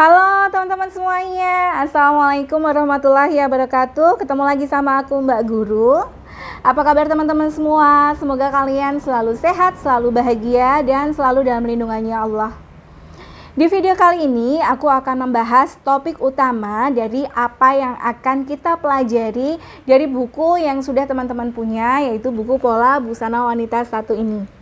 Halo teman-teman semuanya, Assalamualaikum warahmatullahi wabarakatuh Ketemu lagi sama aku Mbak Guru Apa kabar teman-teman semua? Semoga kalian selalu sehat, selalu bahagia, dan selalu dalam lindungannya Allah Di video kali ini aku akan membahas topik utama dari apa yang akan kita pelajari Dari buku yang sudah teman-teman punya yaitu buku Pola Busana Wanita Satu ini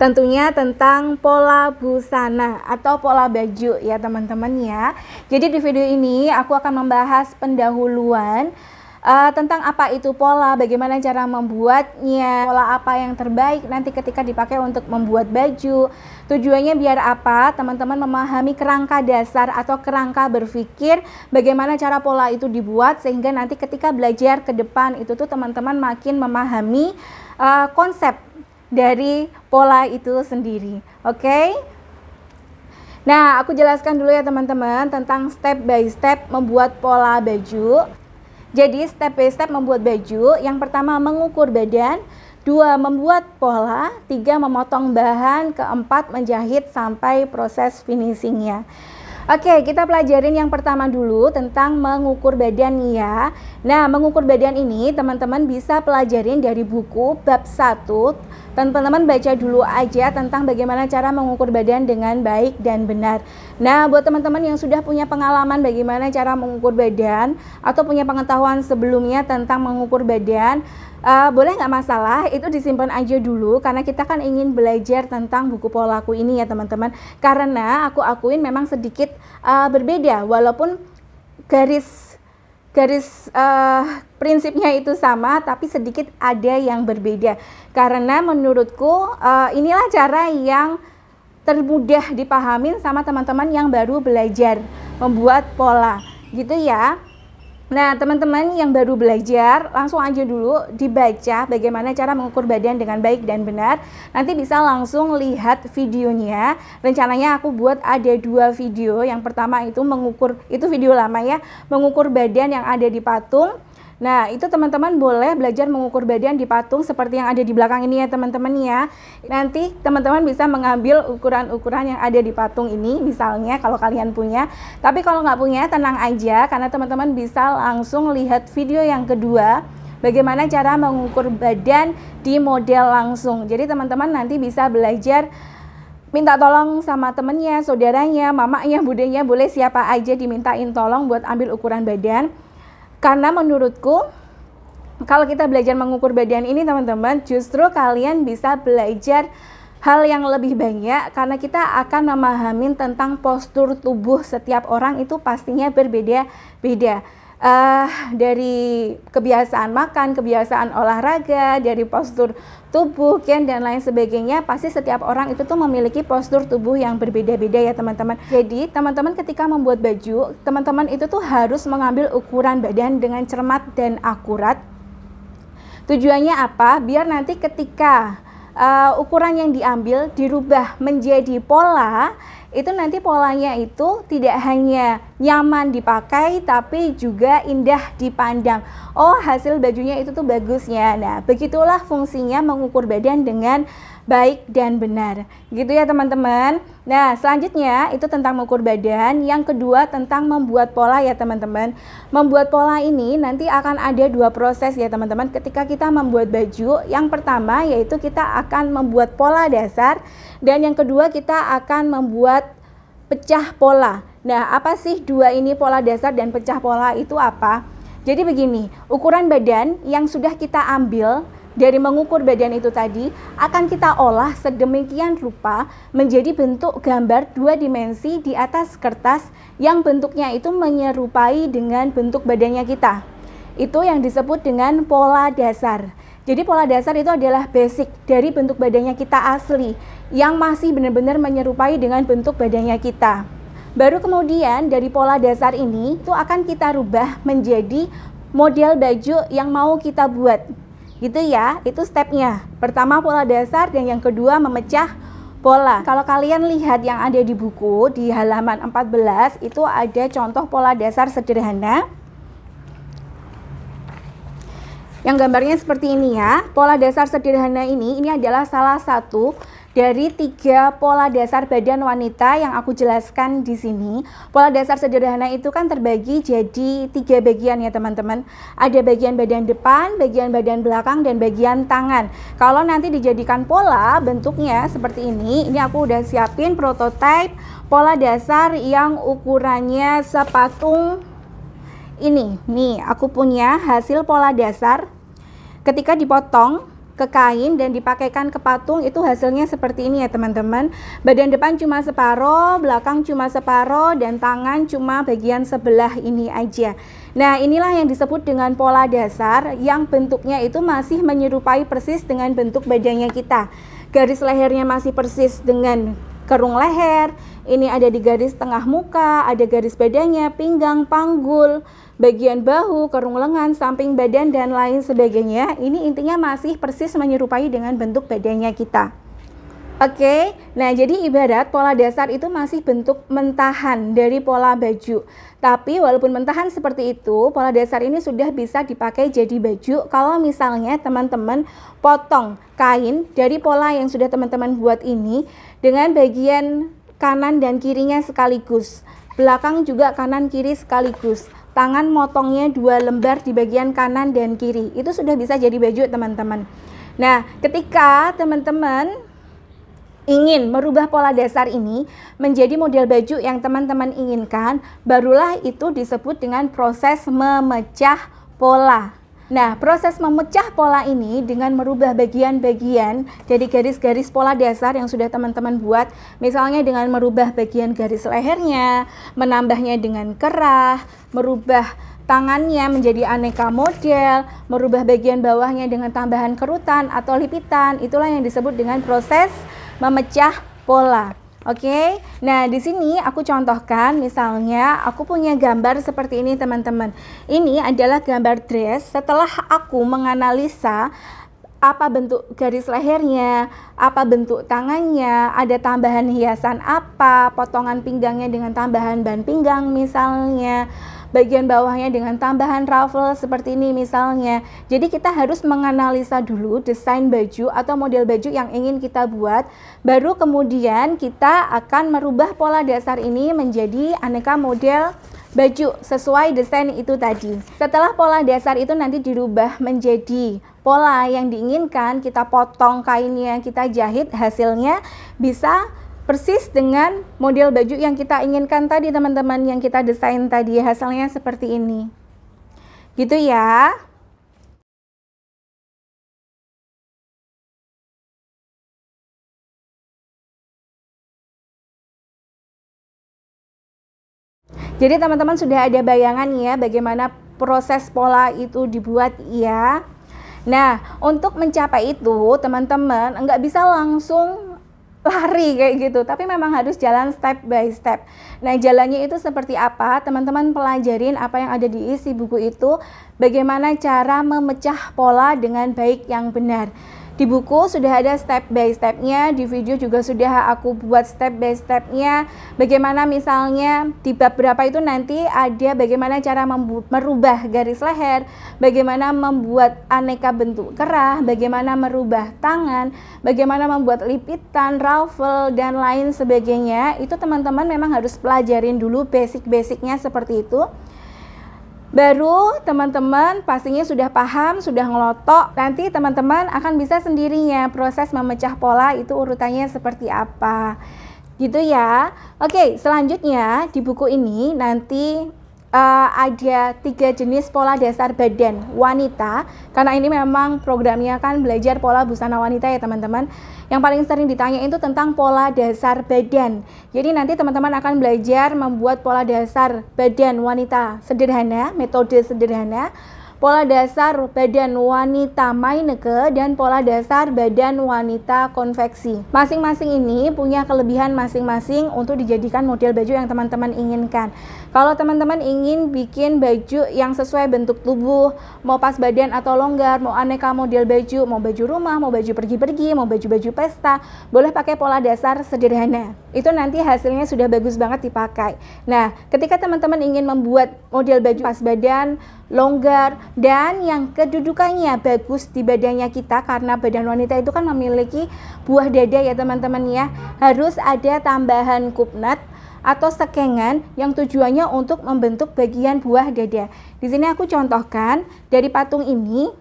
tentunya tentang pola busana atau pola baju ya teman-teman ya. Jadi di video ini aku akan membahas pendahuluan uh, tentang apa itu pola, bagaimana cara membuatnya, pola apa yang terbaik nanti ketika dipakai untuk membuat baju. Tujuannya biar apa? Teman-teman memahami kerangka dasar atau kerangka berpikir bagaimana cara pola itu dibuat sehingga nanti ketika belajar ke depan itu tuh teman-teman makin memahami uh, konsep dari pola itu sendiri. Oke. Okay? Nah, aku jelaskan dulu ya teman-teman tentang step by step membuat pola baju. Jadi step by step membuat baju, yang pertama mengukur badan, dua membuat pola, tiga memotong bahan, keempat menjahit sampai proses finishingnya. Oke, kita pelajarin yang pertama dulu tentang mengukur badan nih ya. Nah, mengukur badan ini teman-teman bisa pelajarin dari buku bab 1. Teman-teman baca dulu aja tentang bagaimana cara mengukur badan dengan baik dan benar. Nah, buat teman-teman yang sudah punya pengalaman bagaimana cara mengukur badan atau punya pengetahuan sebelumnya tentang mengukur badan, Uh, boleh nggak masalah, itu disimpan aja dulu karena kita kan ingin belajar tentang buku pola polaku ini ya teman-teman. Karena aku akuin memang sedikit uh, berbeda, walaupun garis garis uh, prinsipnya itu sama, tapi sedikit ada yang berbeda. Karena menurutku uh, inilah cara yang termudah dipahamin sama teman-teman yang baru belajar membuat pola, gitu ya. Nah, teman-teman yang baru belajar, langsung aja dulu dibaca bagaimana cara mengukur badan dengan baik dan benar. Nanti bisa langsung lihat videonya. Rencananya aku buat ada dua video. Yang pertama itu mengukur, itu video lama ya, mengukur badan yang ada di patung Nah, itu teman-teman boleh belajar mengukur badan di patung seperti yang ada di belakang ini ya teman-teman ya. Nanti teman-teman bisa mengambil ukuran-ukuran yang ada di patung ini misalnya kalau kalian punya. Tapi kalau nggak punya tenang aja karena teman-teman bisa langsung lihat video yang kedua bagaimana cara mengukur badan di model langsung. Jadi teman-teman nanti bisa belajar minta tolong sama temennya, saudaranya, mamanya, budenya, boleh siapa aja dimintain tolong buat ambil ukuran badan. Karena menurutku kalau kita belajar mengukur badan ini teman-teman, justru kalian bisa belajar hal yang lebih banyak karena kita akan memahami tentang postur tubuh setiap orang itu pastinya berbeda-beda uh, dari kebiasaan makan, kebiasaan olahraga, dari postur tubuh, gen dan lain sebagainya, pasti setiap orang itu tuh memiliki postur tubuh yang berbeda-beda ya teman-teman. Jadi teman-teman ketika membuat baju, teman-teman itu tuh harus mengambil ukuran badan dengan cermat dan akurat. Tujuannya apa? Biar nanti ketika uh, ukuran yang diambil dirubah menjadi pola itu nanti polanya itu tidak hanya nyaman dipakai tapi juga indah dipandang. Oh, hasil bajunya itu tuh bagusnya. Nah, begitulah fungsinya mengukur badan dengan baik dan benar. Gitu ya, teman-teman. Nah, selanjutnya itu tentang mengukur badan, yang kedua tentang membuat pola ya, teman-teman. Membuat pola ini nanti akan ada dua proses ya, teman-teman. Ketika kita membuat baju, yang pertama yaitu kita akan membuat pola dasar dan yang kedua kita akan membuat pecah pola. Nah, apa sih dua ini pola dasar dan pecah pola itu apa? Jadi begini, ukuran badan yang sudah kita ambil dari mengukur badan itu tadi akan kita olah sedemikian rupa menjadi bentuk gambar dua dimensi di atas kertas yang bentuknya itu menyerupai dengan bentuk badannya kita. Itu yang disebut dengan pola dasar. Jadi pola dasar itu adalah basic dari bentuk badannya kita asli yang masih benar-benar menyerupai dengan bentuk badannya kita. Baru kemudian dari pola dasar ini itu akan kita rubah menjadi model baju yang mau kita buat. Gitu ya, itu stepnya. Pertama pola dasar dan yang kedua memecah pola. Kalau kalian lihat yang ada di buku di halaman 14 itu ada contoh pola dasar sederhana yang gambarnya seperti ini ya. Pola dasar sederhana ini, ini adalah salah satu dari tiga pola dasar badan wanita yang aku jelaskan di sini. Pola dasar sederhana itu kan terbagi jadi tiga bagian ya teman-teman. Ada bagian badan depan, bagian badan belakang, dan bagian tangan. Kalau nanti dijadikan pola, bentuknya seperti ini. Ini aku udah siapin prototipe pola dasar yang ukurannya sepatung ini nih aku punya hasil pola dasar ketika dipotong ke kain dan dipakaikan ke patung itu hasilnya seperti ini ya teman-teman badan depan cuma separoh belakang cuma separoh dan tangan cuma bagian sebelah ini aja nah inilah yang disebut dengan pola dasar yang bentuknya itu masih menyerupai persis dengan bentuk badannya kita garis lehernya masih persis dengan kerung leher ini ada di garis tengah muka ada garis badannya pinggang panggul bagian bahu, kerung lengan, samping badan, dan lain sebagainya. Ini intinya masih persis menyerupai dengan bentuk badannya kita. Oke, okay? nah jadi ibarat pola dasar itu masih bentuk mentahan dari pola baju. Tapi walaupun mentahan seperti itu, pola dasar ini sudah bisa dipakai jadi baju kalau misalnya teman-teman potong kain dari pola yang sudah teman-teman buat ini dengan bagian kanan dan kirinya sekaligus. Belakang juga kanan kiri sekaligus. Tangan motongnya dua lembar di bagian kanan dan kiri. Itu sudah bisa jadi baju teman-teman. Nah, ketika teman-teman ingin merubah pola dasar ini menjadi model baju yang teman-teman inginkan, barulah itu disebut dengan proses memecah pola. Nah, proses memecah pola ini dengan merubah bagian-bagian jadi garis-garis pola dasar yang sudah teman-teman buat, misalnya dengan merubah bagian garis lehernya, menambahnya dengan kerah, merubah tangannya menjadi aneka model, merubah bagian bawahnya dengan tambahan kerutan atau lipitan, itulah yang disebut dengan proses memecah pola. Oke, okay? nah di sini aku contohkan misalnya aku punya gambar seperti ini teman-teman. Ini adalah gambar dress setelah aku menganalisa apa bentuk garis lehernya, apa bentuk tangannya, ada tambahan hiasan apa, potongan pinggangnya dengan tambahan ban pinggang misalnya bagian bawahnya dengan tambahan ruffle seperti ini misalnya. Jadi kita harus menganalisa dulu desain baju atau model baju yang ingin kita buat, baru kemudian kita akan merubah pola dasar ini menjadi aneka model baju sesuai desain itu tadi. Setelah pola dasar itu nanti dirubah menjadi pola yang diinginkan, kita potong kainnya, kita jahit, hasilnya bisa persis dengan model baju yang kita inginkan tadi teman-teman yang kita desain tadi hasilnya seperti ini gitu ya Jadi teman-teman sudah ada bayangan ya bagaimana proses pola itu dibuat ya. Nah, untuk mencapai itu teman-teman nggak bisa langsung lari kayak gitu tapi memang harus jalan step by step nah jalannya itu seperti apa teman-teman pelajarin apa yang ada di isi buku itu bagaimana cara memecah pola dengan baik yang benar di buku sudah ada step by stepnya, di video juga sudah aku buat step by stepnya. Bagaimana misalnya di bab berapa itu nanti ada bagaimana cara merubah garis leher, bagaimana membuat aneka bentuk kerah, bagaimana merubah tangan, bagaimana membuat lipitan, ruffle dan lain sebagainya. Itu teman-teman memang harus pelajarin dulu basic-basicnya seperti itu. Baru teman-teman pastinya sudah paham, sudah ngelotok. Nanti teman-teman akan bisa sendirinya proses memecah pola itu urutannya seperti apa. Gitu ya. Oke, selanjutnya di buku ini nanti uh, ada tiga jenis pola dasar badan wanita karena ini memang programnya kan belajar pola busana wanita ya teman-teman yang paling sering ditanya itu tentang pola dasar badan jadi nanti teman-teman akan belajar membuat pola dasar badan wanita sederhana metode sederhana pola dasar badan wanita Maineke dan pola dasar badan wanita konveksi. Masing-masing ini punya kelebihan masing-masing untuk dijadikan model baju yang teman-teman inginkan. Kalau teman-teman ingin bikin baju yang sesuai bentuk tubuh, mau pas badan atau longgar, mau aneka model baju, mau baju rumah, mau baju pergi-pergi, mau baju-baju pesta, boleh pakai pola dasar sederhana itu nanti hasilnya sudah bagus banget dipakai. Nah, ketika teman-teman ingin membuat model baju pas badan, longgar, dan yang kedudukannya bagus di badannya kita karena badan wanita itu kan memiliki buah dada ya teman-teman ya, harus ada tambahan kupnat atau sekengan yang tujuannya untuk membentuk bagian buah dada. Di sini aku contohkan dari patung ini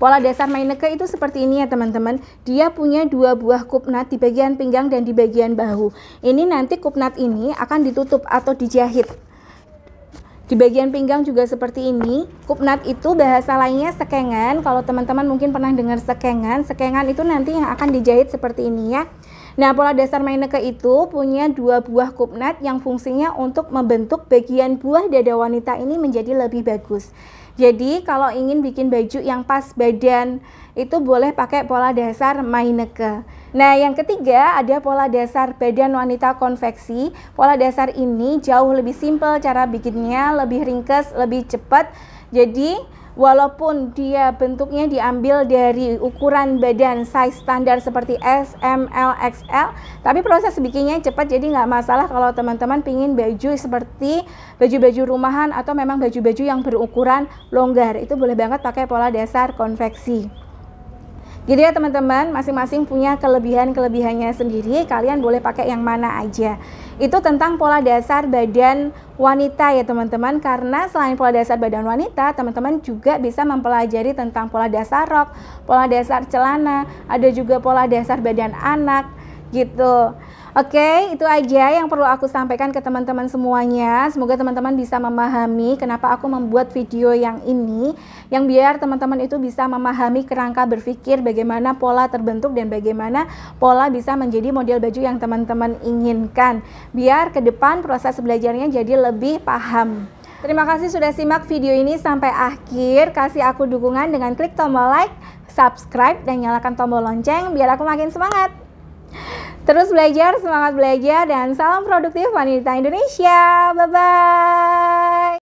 Pola dasar Maineke itu seperti ini ya teman-teman. Dia punya dua buah kupnat di bagian pinggang dan di bagian bahu. Ini nanti kupnat ini akan ditutup atau dijahit. Di bagian pinggang juga seperti ini. Kupnat itu bahasa lainnya sekengan. Kalau teman-teman mungkin pernah dengar sekengan, sekengan itu nanti yang akan dijahit seperti ini ya. Nah, pola dasar Meineke itu punya dua buah kupnat yang fungsinya untuk membentuk bagian buah dada wanita ini menjadi lebih bagus. Jadi, kalau ingin bikin baju yang pas badan, itu boleh pakai pola dasar Meineke. Nah, yang ketiga ada pola dasar badan wanita konveksi. Pola dasar ini jauh lebih simpel cara bikinnya, lebih ringkes, lebih cepat. Jadi, walaupun dia bentuknya diambil dari ukuran badan size standar seperti S, M, L, XL, tapi proses bikinnya cepat jadi nggak masalah kalau teman-teman pingin baju seperti baju-baju rumahan atau memang baju-baju yang berukuran longgar itu boleh banget pakai pola dasar konveksi. Gitu ya teman-teman, masing-masing punya kelebihan-kelebihannya sendiri, kalian boleh pakai yang mana aja itu tentang pola dasar badan wanita ya teman-teman karena selain pola dasar badan wanita teman-teman juga bisa mempelajari tentang pola dasar rok, pola dasar celana, ada juga pola dasar badan anak, gitu. Oke, okay, itu aja yang perlu aku sampaikan ke teman-teman semuanya. Semoga teman-teman bisa memahami kenapa aku membuat video yang ini, yang biar teman-teman itu bisa memahami kerangka berpikir bagaimana pola terbentuk dan bagaimana pola bisa menjadi model baju yang teman-teman inginkan. Biar ke depan proses belajarnya jadi lebih paham. Terima kasih sudah simak video ini sampai akhir. Kasih aku dukungan dengan klik tombol like, subscribe, dan nyalakan tombol lonceng biar aku makin semangat. Terus belajar, semangat belajar, dan salam produktif wanita Indonesia. Bye-bye.